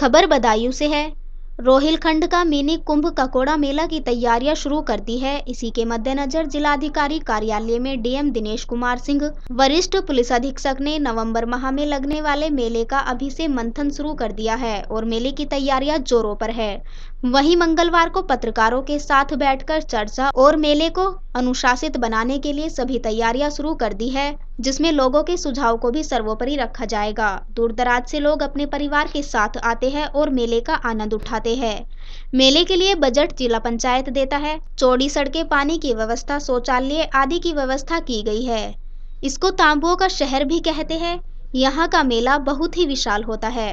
खबर बदायूं से है रोहिलखंड का मिनी कुंभ ककोड़ा मेला की तैयारियां शुरू कर दी है इसी के मद्देनजर जिलाधिकारी कार्यालय में डीएम दिनेश कुमार सिंह वरिष्ठ पुलिस अधीक्षक ने नवंबर माह में लगने वाले मेले का अभी से मंथन शुरू कर दिया है और मेले की तैयारियां जोरों पर है वहीं मंगलवार को पत्रकारों के साथ बैठकर चर्चा और मेले को अनुशासित बनाने के लिए सभी तैयारियां शुरू कर दी है जिसमें लोगों के सुझाव को भी सर्वोपरि रखा जाएगा दूर दराज से लोग अपने परिवार के साथ आते हैं और मेले का आनंद उठाते करते हैं मेले के लिए बजट जिला पंचायत देता है चौड़ी सड़कें पानी की व्यवस्था शौचालय आदि की व्यवस्था की गई है इसको तांबुओं का शहर भी कहते हैं यहाँ का मेला बहुत ही विशाल होता है